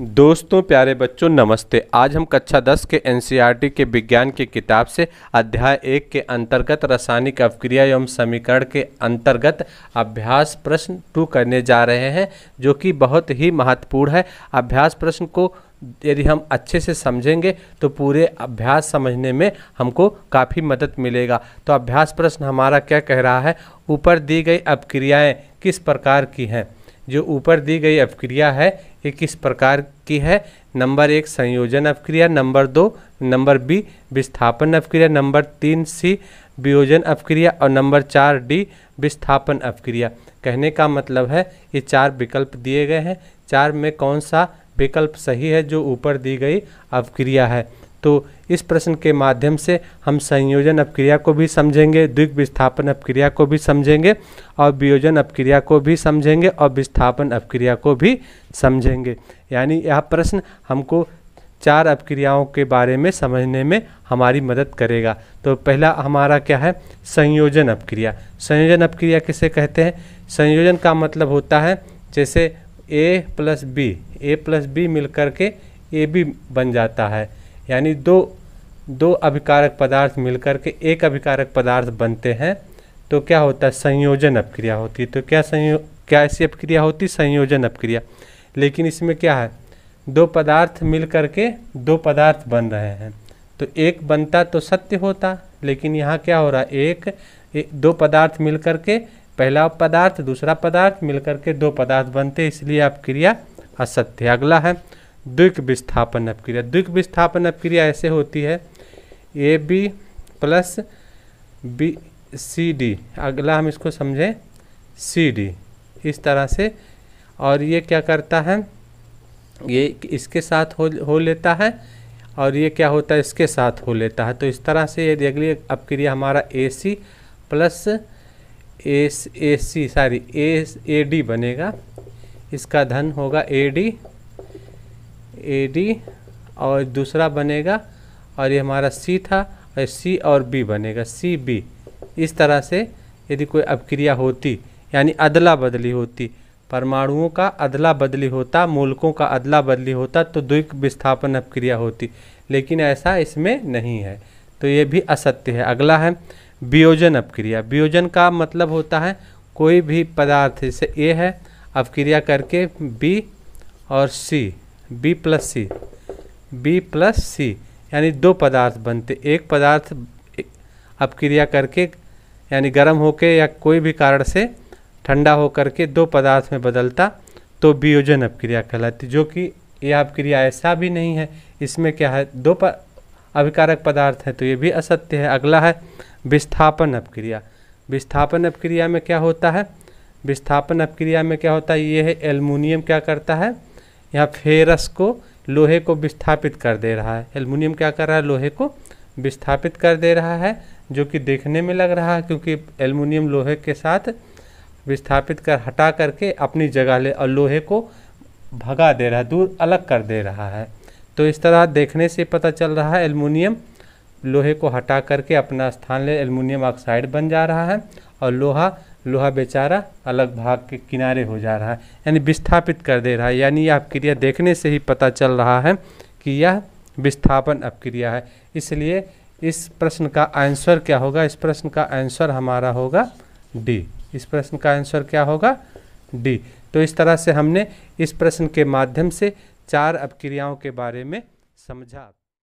दोस्तों प्यारे बच्चों नमस्ते आज हम कक्षा 10 के एन e के विज्ञान की किताब से अध्याय एक के अंतर्गत रासायनिक अवक्रिया एवं समीकरण के अंतर्गत अभ्यास प्रश्न टू करने जा रहे हैं जो कि बहुत ही महत्वपूर्ण है अभ्यास प्रश्न को यदि हम अच्छे से समझेंगे तो पूरे अभ्यास समझने में हमको काफ़ी मदद मिलेगा तो अभ्यास प्रश्न हमारा क्या कह रहा है ऊपर दी गई अपक्रियाएँ किस प्रकार की हैं जो ऊपर दी गई अपक्रिया है ये किस प्रकार की है नंबर एक संयोजन अपक्रिया नंबर दो नंबर बी विस्थापन अपक्रिया नंबर तीन सी वियोजन अपक्रिया और नंबर चार डी विस्थापन अपक्रिया कहने का मतलब है ये चार विकल्प दिए गए हैं चार में कौन सा विकल्प सही है जो ऊपर दी गई अपक्रिया है तो इस प्रश्न के माध्यम से हम संयोजन अपक्रिया को भी समझेंगे द्विग विस्थापन अपक्रिया को भी समझेंगे और वियोजन अपक्रिया को भी समझेंगे और विस्थापन अपक्रिया को भी समझेंगे यानी यह प्रश्न हमको चार अपक्रियाओं के बारे में समझने में हमारी मदद करेगा तो पहला हमारा क्या है संयोजन अपक्रिया संयोजन अपक्रिया किसे कहते हैं संयोजन का मतलब होता है जैसे A plus B A plus B मिल के ए बी बन जाता है यानी दो दो अभिकारक पदार्थ मिलकर के एक अभिकारक पदार्थ बनते हैं तो क्या होता है संयोजन अपक्रिया होती है तो क्या संयो क्या ऐसी अपक्रिया होती संयोजन अपक्रिया लेकिन इसमें क्या है दो पदार्थ मिल कर के दो पदार्थ बन रहे हैं तो एक बनता तो सत्य होता लेकिन यहाँ क्या हो रहा है एक, ए, दो पदार्थ मिल कर के पहला पदार्थ दूसरा पदार्थ मिलकर के दो पदार्थ बनते इसलिए अपक्रिया असत्य अगला है द्विक विस्थापन अपक्रिया द्विक विस्थापन अपक्रिया ऐसे होती है A B plus B C D अगला हम इसको समझें सी डी इस तरह से और ये क्या करता है ये इसके साथ हो हो लेता है और ये क्या होता है इसके साथ हो लेता है तो इस तरह से ये अगली अपक्रिया हमारा A C plus A A C sorry A A D बनेगा इसका धन होगा ए डी ए डी और दूसरा बनेगा और ये हमारा सी था और सी और बी बनेगा सी बी इस तरह से यदि कोई अपक्रिया होती यानी अदला बदली होती परमाणुओं का अदला बदली होता मूलकों का अदला बदली होता तो द्विक विस्थापन अपक्रिया होती लेकिन ऐसा इसमें नहीं है तो ये भी असत्य है अगला है वियोजन अपक्रिया वियोजन का मतलब होता है कोई भी पदार्थ जैसे ए है अपक्रिया करके बी और C B plus C B plus C यानी दो पदार्थ बनते एक पदार्थ अपक्रिया करके यानी गर्म होके या कोई भी कारण से ठंडा होकर के दो पदार्थ में बदलता तो वियोजन अपक्रिया कहलाती जो कि यह अपक्रिया ऐसा भी नहीं है इसमें क्या है दो प, अभिकारक पदार्थ है तो ये भी असत्य है अगला है विस्थापन अपक्रिया विस्थापन अपक्रिया में क्या होता है विस्थापन अपक्रिया में क्या होता है ये है एल्यूमिनियम क्या करता है या फेरस को लोहे को विस्थापित कर दे रहा है एल्युमिनियम क्या कर रहा है लोहे को विस्थापित कर दे रहा है जो कि देखने में लग रहा है क्योंकि एल्युमिनियम लोहे के साथ विस्थापित कर हटा करके अपनी जगह ले और लोहे को भगा दे रहा है दूर अलग कर दे रहा है तो इस तरह देखने से पता चल रहा है एल्युमिनियम लोहे को हटा करके अपना स्थान ले एल्युमिनियम ऑक्साइड बन जा रहा है और लोहा लोहा बेचारा अलग भाग के किनारे हो जा रहा है यानी विस्थापित कर दे रहा है यानी यह अपक्रिया देखने से ही पता चल रहा है कि यह विस्थापन अपक्रिया है इसलिए इस प्रश्न का आंसर क्या होगा इस प्रश्न का आंसर हमारा होगा डी इस प्रश्न का आंसर क्या होगा डी तो इस तरह से हमने इस प्रश्न के माध्यम से चार अपक्रियाओं के बारे में समझा